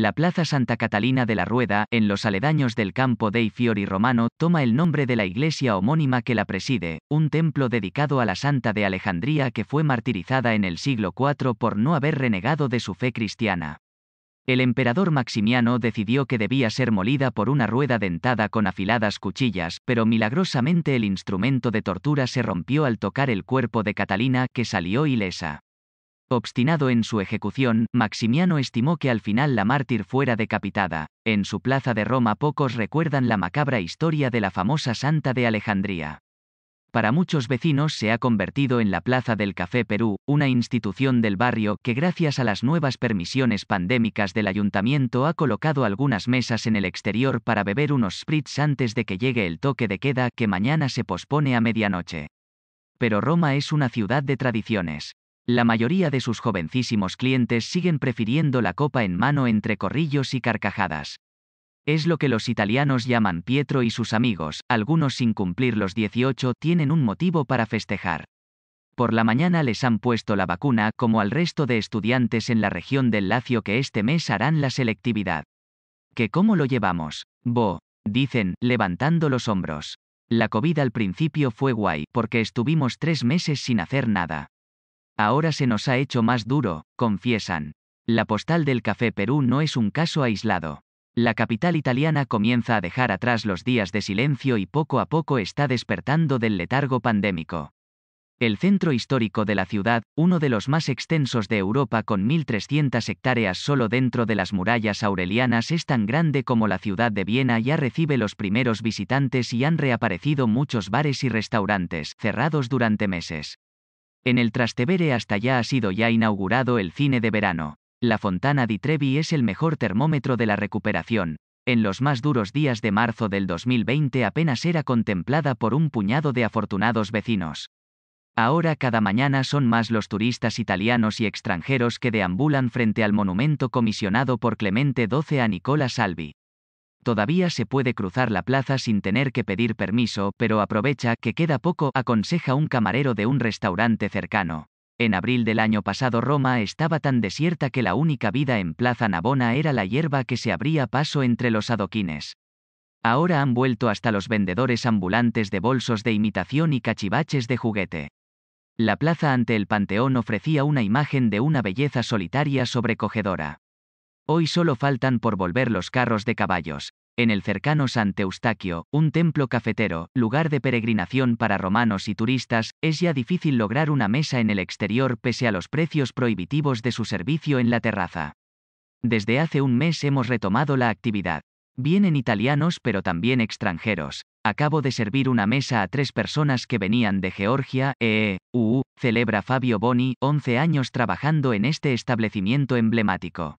La Plaza Santa Catalina de la Rueda, en los aledaños del campo dei Fiori Romano, toma el nombre de la iglesia homónima que la preside, un templo dedicado a la Santa de Alejandría que fue martirizada en el siglo IV por no haber renegado de su fe cristiana. El emperador Maximiano decidió que debía ser molida por una rueda dentada con afiladas cuchillas, pero milagrosamente el instrumento de tortura se rompió al tocar el cuerpo de Catalina, que salió ilesa. Obstinado en su ejecución, Maximiano estimó que al final la mártir fuera decapitada. En su plaza de Roma pocos recuerdan la macabra historia de la famosa Santa de Alejandría. Para muchos vecinos se ha convertido en la Plaza del Café Perú, una institución del barrio que gracias a las nuevas permisiones pandémicas del ayuntamiento ha colocado algunas mesas en el exterior para beber unos spritz antes de que llegue el toque de queda que mañana se pospone a medianoche. Pero Roma es una ciudad de tradiciones. La mayoría de sus jovencísimos clientes siguen prefiriendo la copa en mano entre corrillos y carcajadas. Es lo que los italianos llaman Pietro y sus amigos, algunos sin cumplir los 18 tienen un motivo para festejar. Por la mañana les han puesto la vacuna, como al resto de estudiantes en la región del Lacio que este mes harán la selectividad. ¿Que cómo lo llevamos? Bo, dicen, levantando los hombros. La COVID al principio fue guay, porque estuvimos tres meses sin hacer nada. Ahora se nos ha hecho más duro, confiesan. La postal del café Perú no es un caso aislado. La capital italiana comienza a dejar atrás los días de silencio y poco a poco está despertando del letargo pandémico. El centro histórico de la ciudad, uno de los más extensos de Europa con 1.300 hectáreas solo dentro de las murallas aurelianas, es tan grande como la ciudad de Viena, ya recibe los primeros visitantes y han reaparecido muchos bares y restaurantes, cerrados durante meses. En el Trastevere hasta ya ha sido ya inaugurado el cine de verano. La Fontana di Trevi es el mejor termómetro de la recuperación. En los más duros días de marzo del 2020 apenas era contemplada por un puñado de afortunados vecinos. Ahora cada mañana son más los turistas italianos y extranjeros que deambulan frente al monumento comisionado por Clemente XII a Nicola Salvi. Todavía se puede cruzar la plaza sin tener que pedir permiso, pero aprovecha que queda poco, aconseja un camarero de un restaurante cercano. En abril del año pasado Roma estaba tan desierta que la única vida en Plaza Navona era la hierba que se abría paso entre los adoquines. Ahora han vuelto hasta los vendedores ambulantes de bolsos de imitación y cachivaches de juguete. La plaza ante el Panteón ofrecía una imagen de una belleza solitaria sobrecogedora. Hoy solo faltan por volver los carros de caballos. En el cercano Sant Eustaquio, un templo cafetero, lugar de peregrinación para romanos y turistas, es ya difícil lograr una mesa en el exterior pese a los precios prohibitivos de su servicio en la terraza. Desde hace un mes hemos retomado la actividad. Vienen italianos pero también extranjeros. Acabo de servir una mesa a tres personas que venían de Georgia, uu, e, e, celebra Fabio Boni, 11 años trabajando en este establecimiento emblemático.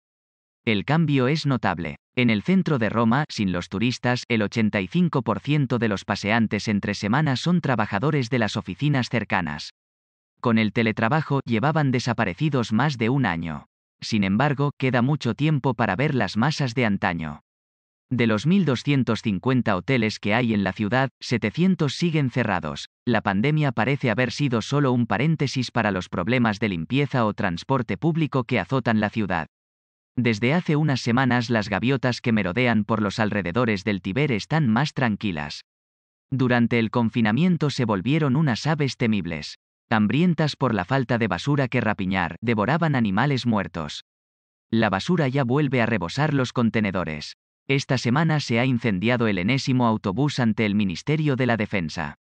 El cambio es notable. En el centro de Roma, sin los turistas, el 85% de los paseantes entre semanas son trabajadores de las oficinas cercanas. Con el teletrabajo llevaban desaparecidos más de un año. Sin embargo, queda mucho tiempo para ver las masas de antaño. De los 1.250 hoteles que hay en la ciudad, 700 siguen cerrados. La pandemia parece haber sido solo un paréntesis para los problemas de limpieza o transporte público que azotan la ciudad. Desde hace unas semanas las gaviotas que merodean por los alrededores del Tiber están más tranquilas. Durante el confinamiento se volvieron unas aves temibles. Hambrientas por la falta de basura que rapiñar, devoraban animales muertos. La basura ya vuelve a rebosar los contenedores. Esta semana se ha incendiado el enésimo autobús ante el Ministerio de la Defensa.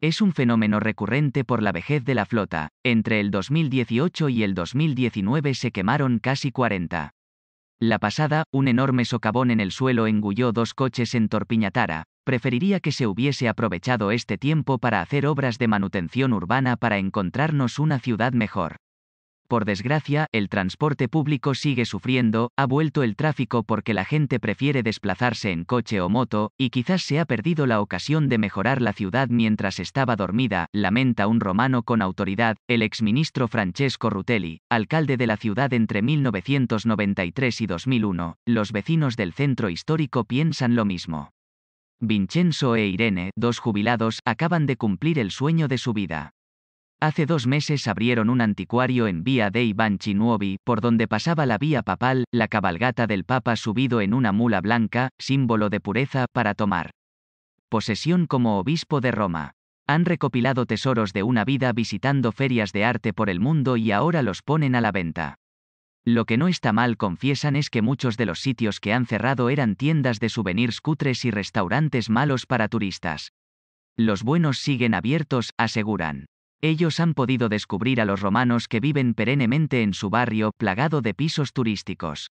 Es un fenómeno recurrente por la vejez de la flota. Entre el 2018 y el 2019 se quemaron casi 40. La pasada, un enorme socavón en el suelo engulló dos coches en Torpiñatara. Preferiría que se hubiese aprovechado este tiempo para hacer obras de manutención urbana para encontrarnos una ciudad mejor. Por desgracia, el transporte público sigue sufriendo, ha vuelto el tráfico porque la gente prefiere desplazarse en coche o moto, y quizás se ha perdido la ocasión de mejorar la ciudad mientras estaba dormida, lamenta un romano con autoridad, el exministro Francesco Rutelli, alcalde de la ciudad entre 1993 y 2001. Los vecinos del centro histórico piensan lo mismo. Vincenzo e Irene, dos jubilados, acaban de cumplir el sueño de su vida. Hace dos meses abrieron un anticuario en Vía dei Banchi Nuovi, por donde pasaba la vía papal, la cabalgata del Papa subido en una mula blanca, símbolo de pureza, para tomar posesión como obispo de Roma. Han recopilado tesoros de una vida visitando ferias de arte por el mundo y ahora los ponen a la venta. Lo que no está mal, confiesan, es que muchos de los sitios que han cerrado eran tiendas de souvenirs cutres y restaurantes malos para turistas. Los buenos siguen abiertos, aseguran ellos han podido descubrir a los romanos que viven perennemente en su barrio plagado de pisos turísticos.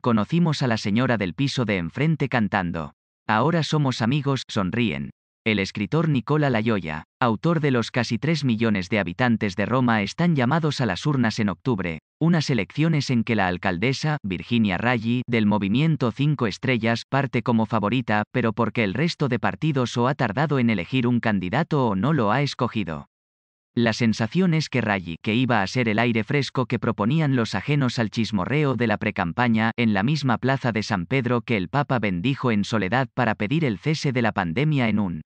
Conocimos a la señora del piso de enfrente cantando. Ahora somos amigos, sonríen. El escritor Nicola Layoya, autor de los casi 3 millones de habitantes de Roma, están llamados a las urnas en octubre, unas elecciones en que la alcaldesa, Virginia Raggi, del movimiento 5 Estrellas, parte como favorita, pero porque el resto de partidos o ha tardado en elegir un candidato o no lo ha escogido. La sensación es que Rayi, que iba a ser el aire fresco que proponían los ajenos al chismorreo de la precampaña, en la misma plaza de San Pedro que el Papa bendijo en soledad para pedir el cese de la pandemia en un